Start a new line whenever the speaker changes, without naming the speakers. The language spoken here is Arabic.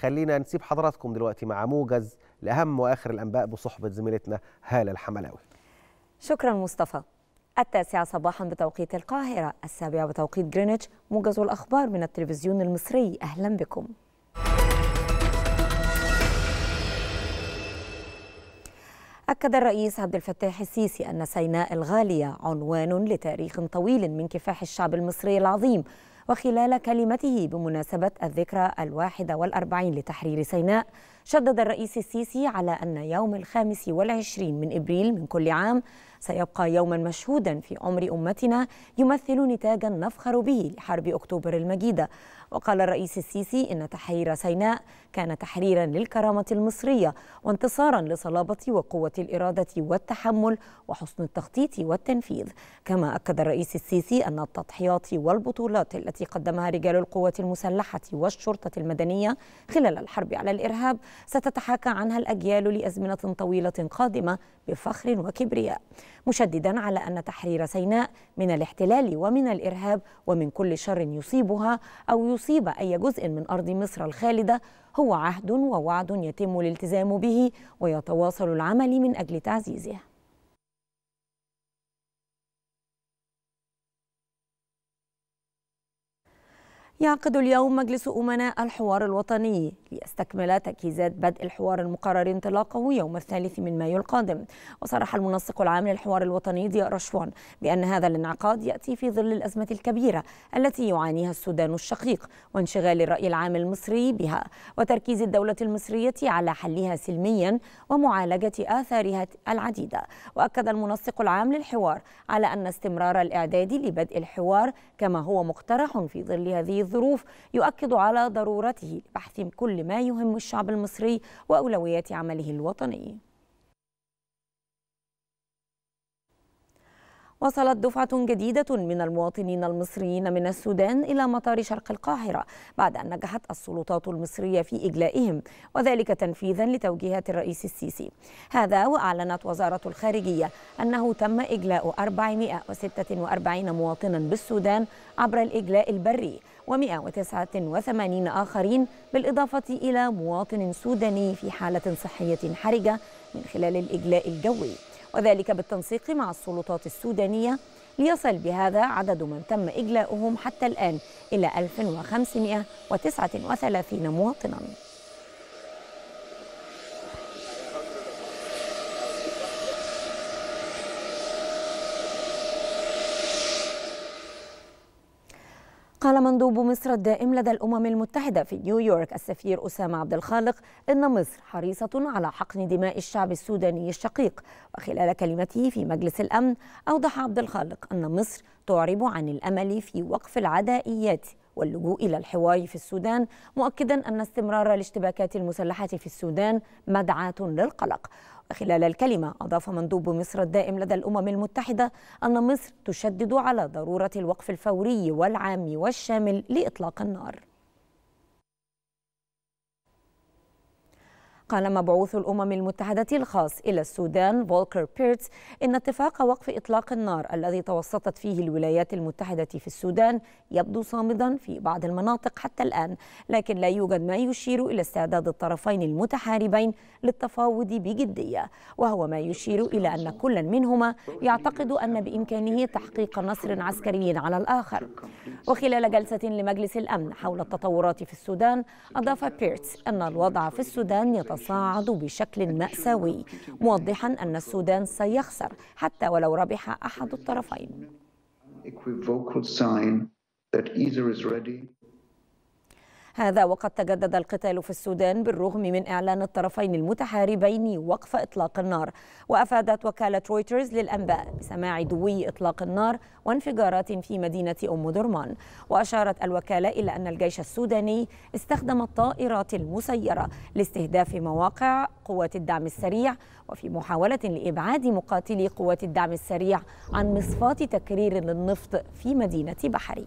خلينا نسيب حضراتكم دلوقتي مع موجز لأهم وآخر الأنباء بصحبة زميلتنا هالة الحملاوي شكرا مصطفى التاسعة صباحا بتوقيت القاهرة السابعة بتوقيت جرينتش موجز الأخبار من التلفزيون المصري أهلا بكم أكد الرئيس عبد الفتاح السيسي أن سيناء الغالية عنوان لتاريخ طويل من كفاح الشعب المصري العظيم وخلال كلمته بمناسبة الذكرى الواحدة والأربعين لتحرير سيناء شدد الرئيس السيسي على أن يوم الخامس والعشرين من إبريل من كل عام سيبقى يوما مشهودا في عمر أمتنا يمثل نتاجا نفخر به لحرب أكتوبر المجيدة وقال الرئيس السيسي إن تحرير سيناء كان تحريرا للكرامة المصرية وانتصارا لصلابة وقوة الإرادة والتحمل وحسن التخطيط والتنفيذ كما أكد الرئيس السيسي أن التضحيات والبطولات التي قدمها رجال القوات المسلحة والشرطة المدنية خلال الحرب على الإرهاب ستتحاكى عنها الأجيال لأزمنة طويلة قادمة بفخر وكبرياء مشددا على أن تحرير سيناء من الاحتلال ومن الإرهاب ومن كل شر يصيبها أو يصيب أي جزء من أرض مصر الخالدة هو عهد ووعد يتم الالتزام به ويتواصل العمل من أجل تعزيزه يعقد اليوم مجلس أمناء الحوار الوطني ليستكمل تجهيزات بدء الحوار المقرر انطلاقه يوم الثالث من مايو القادم وصرح المنسق العام للحوار الوطني ضياء رشوان بأن هذا الانعقاد يأتي في ظل الأزمة الكبيرة التي يعانيها السودان الشقيق وانشغال الرأي العام المصري بها وتركيز الدولة المصرية على حلها سلميا ومعالجة آثارها العديدة وأكد المنسق العام للحوار على أن استمرار الإعداد لبدء الحوار كما هو مقترح في ظل هذه الظروف يؤكد على ضرورته لبحث كل ما يهم الشعب المصري وأولويات عمله الوطني وصلت دفعة جديدة من المواطنين المصريين من السودان إلى مطار شرق القاهرة بعد أن نجحت السلطات المصرية في إجلائهم وذلك تنفيذا لتوجيهات الرئيس السيسي هذا وأعلنت وزارة الخارجية أنه تم إجلاء 446 مواطنا بالسودان عبر الإجلاء البري و189 آخرين بالإضافة إلى مواطن سوداني في حالة صحية حرجة من خلال الإجلاء الجوي وذلك بالتنسيق مع السلطات السودانية ليصل بهذا عدد من تم إجلاؤهم حتى الآن إلى 1539 مواطناً قال مندوب مصر الدائم لدى الأمم المتحدة في نيويورك السفير أسامة عبد الخالق إن مصر حريصة على حقن دماء الشعب السوداني الشقيق وخلال كلمته في مجلس الأمن أوضح عبد الخالق أن مصر تعرب عن الأمل في وقف العدائيات واللجوء إلى الحوار في السودان مؤكدا أن استمرار الاشتباكات المسلحة في السودان مدعاة للقلق خلال الكلمة أضاف مندوب مصر الدائم لدى الأمم المتحدة أن مصر تشدد على ضرورة الوقف الفوري والعام والشامل لإطلاق النار قال مبعوث الأمم المتحدة الخاص إلى السودان فولكر بيرتس إن اتفاق وقف إطلاق النار الذي توسطت فيه الولايات المتحدة في السودان يبدو صامدا في بعض المناطق حتى الآن لكن لا يوجد ما يشير إلى استعداد الطرفين المتحاربين للتفاوض بجدية وهو ما يشير إلى أن كل منهما يعتقد أن بإمكانه تحقيق نصر عسكري على الآخر وخلال جلسة لمجلس الأمن حول التطورات في السودان أضاف بيرتس أن الوضع في السودان يتصل يتصاعد بشكل مأساوي موضحا أن السودان سيخسر حتى ولو ربح أحد الطرفين. هذا وقد تجدد القتال في السودان بالرغم من إعلان الطرفين المتحاربين وقف إطلاق النار وأفادت وكالة رويترز للأنباء بسماع دوي إطلاق النار وانفجارات في مدينة أم درمان وأشارت الوكالة إلى أن الجيش السوداني استخدم الطائرات المسيرة لاستهداف مواقع قوات الدعم السريع وفي محاولة لإبعاد مقاتلي قوات الدعم السريع عن مصفاة تكرير للنفط في مدينة بحري